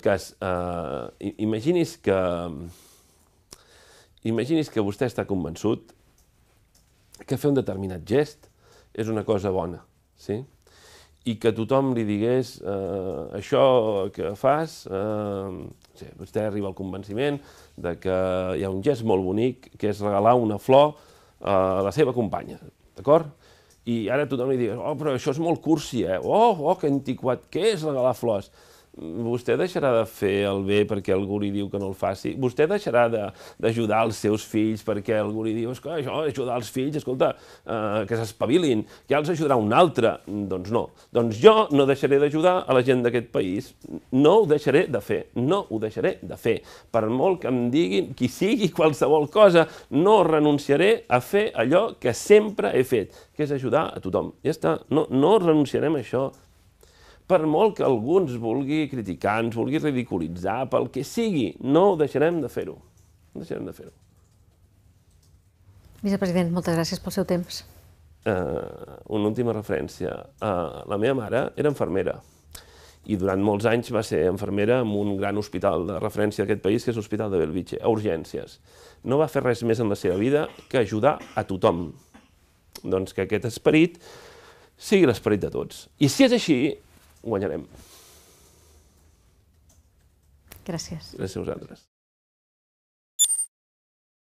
cas, eh, imaginis que... Imaginis que vostè està convençut que fer un determinat gest és una cosa bona, sí? i que tothom li digués eh, això que fas, eh, sí, vostè arriba al convenciment de que hi ha un gest molt bonic que és regalar una flor a la seva companya, d'acord? I ara tothom li diu, oh, però això és molt cursi, eh? Oh, oh, que antiquat, què és regalar flors? vostè deixarà de fer el bé perquè algú li diu que no el faci? Vostè deixarà d'ajudar de, els seus fills perquè algú li diu, que això, ajudar els fills, escolta, eh, que s'espavilin, ja els ajudarà un altre? Doncs no. Doncs jo no deixaré d'ajudar a la gent d'aquest país. No ho deixaré de fer, no ho deixaré de fer. Per molt que em diguin qui sigui qualsevol cosa, no renunciaré a fer allò que sempre he fet, que és ajudar a tothom. Ja està, no, no renunciarem a això per molt que algú ens vulgui criticar, ens vulgui ridiculitzar, pel que sigui, no deixarem de fer-ho. No deixarem de fer-ho. Vicepresident, moltes gràcies pel seu temps. Uh, una última referència. Uh, la meva mare era enfermera i durant molts anys va ser enfermera en un gran hospital de referència d'aquest país, que és l'Hospital de Belvitge, a urgències. No va fer res més en la seva vida que ajudar a tothom. Doncs que aquest esperit sigui l'esperit de tots. I si és així, guanyarem. Gràcies. Gràcies a vosaltres.